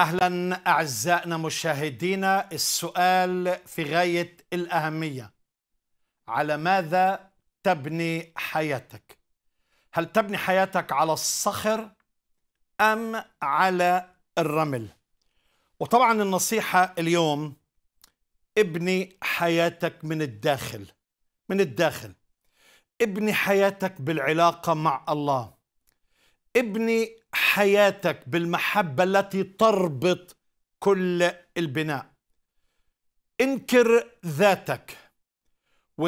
اهلا اعزائنا مشاهدينا السؤال في غايه الاهميه على ماذا تبني حياتك هل تبني حياتك على الصخر ام على الرمل وطبعا النصيحه اليوم ابني حياتك من الداخل من الداخل ابني حياتك بالعلاقه مع الله ابني حياتك بالمحبة التي تربط كل البناء انكر ذاتك و...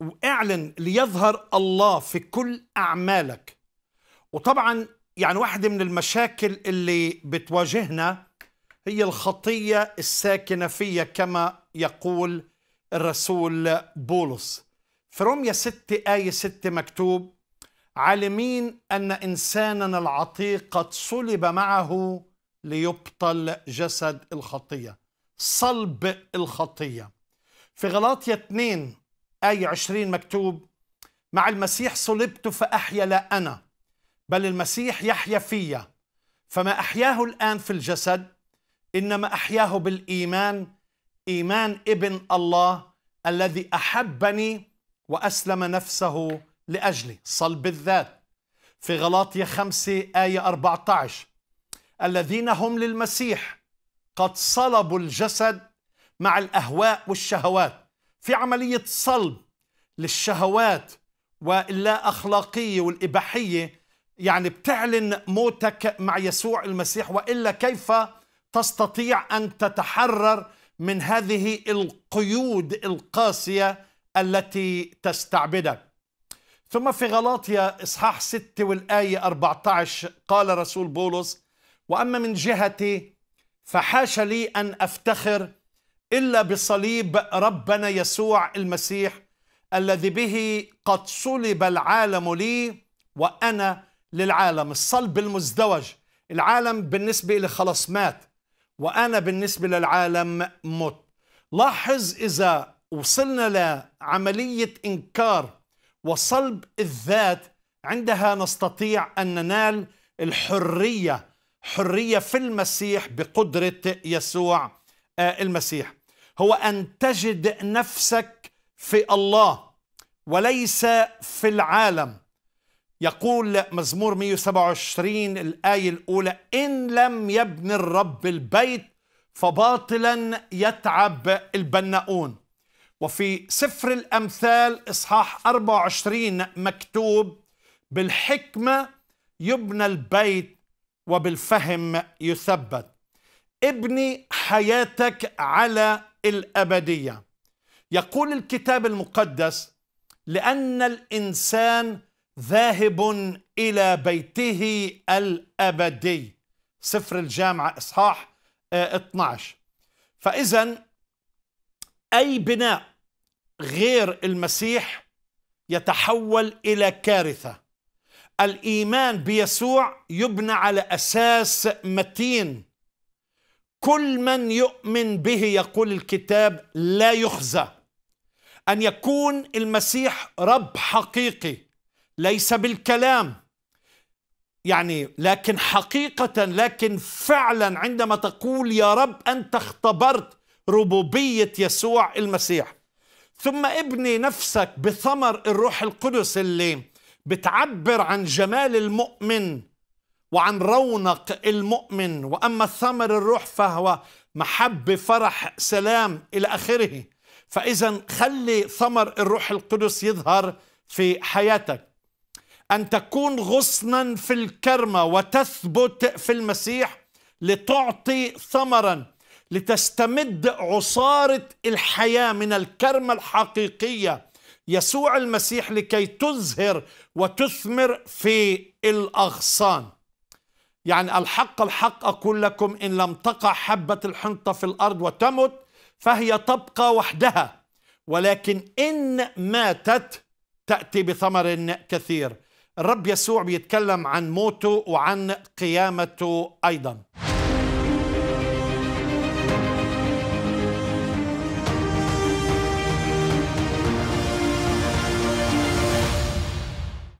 واعلن ليظهر الله في كل أعمالك وطبعا يعني واحدة من المشاكل اللي بتواجهنا هي الخطية الساكنة فيها كما يقول الرسول بولس في روميا 6 آية 6 مكتوب عالمين أن إنساننا العتيق قد صلب معه ليبطل جسد الخطية صلب الخطية في غلاطية 2 آية 20 مكتوب مع المسيح صلبت فأحيا لا أنا بل المسيح يحيا فيا فما أحياه الآن في الجسد إنما أحياه بالإيمان إيمان ابن الله الذي أحبني وأسلم نفسه لأجلي صلب الذات في غلاطية 5 آية 14 الذين هم للمسيح قد صلبوا الجسد مع الأهواء والشهوات في عملية صلب للشهوات واللا أخلاقية والإباحية يعني بتعلن موتك مع يسوع المسيح وإلا كيف تستطيع أن تتحرر من هذه القيود القاسية التي تستعبدك ثم في غلاطيا إصحاح 6 والآية 14 قال رسول بولس وأما من جهتي فحاش لي أن أفتخر إلا بصليب ربنا يسوع المسيح الذي به قد صلب العالم لي وأنا للعالم الصلب المزدوج العالم بالنسبة لي خلص مات وأنا بالنسبة للعالم مت لاحظ إذا وصلنا لعملية إنكار وصلب الذات عندها نستطيع ان ننال الحريه حريه في المسيح بقدره يسوع آه، المسيح هو ان تجد نفسك في الله وليس في العالم يقول مزمور 127 الايه الاولى ان لم يبني الرب البيت فباطلا يتعب البناؤون وفي سفر الأمثال إصحاح 24 مكتوب بالحكمة يبنى البيت وبالفهم يثبت ابني حياتك على الأبدية يقول الكتاب المقدس لأن الإنسان ذاهب إلى بيته الأبدي سفر الجامعة إصحاح 12 آه، فإذا أي بناء غير المسيح يتحول إلى كارثة الإيمان بيسوع يبنى على أساس متين كل من يؤمن به يقول الكتاب لا يخزى أن يكون المسيح رب حقيقي ليس بالكلام يعني لكن حقيقة لكن فعلا عندما تقول يا رب أنت اختبرت ربوبية يسوع المسيح ثم ابني نفسك بثمر الروح القدس اللي بتعبر عن جمال المؤمن وعن رونق المؤمن وأما ثمر الروح فهو محبة فرح سلام إلى آخره فإذا خلي ثمر الروح القدس يظهر في حياتك أن تكون غصنا في الكرمة وتثبت في المسيح لتعطي ثمرا لتستمد عصاره الحياه من الكرمه الحقيقيه يسوع المسيح لكي تزهر وتثمر في الاغصان يعني الحق الحق اقول لكم ان لم تقع حبه الحنطه في الارض وتمت فهي تبقى وحدها ولكن ان ماتت تاتي بثمر كثير الرب يسوع بيتكلم عن موته وعن قيامته ايضا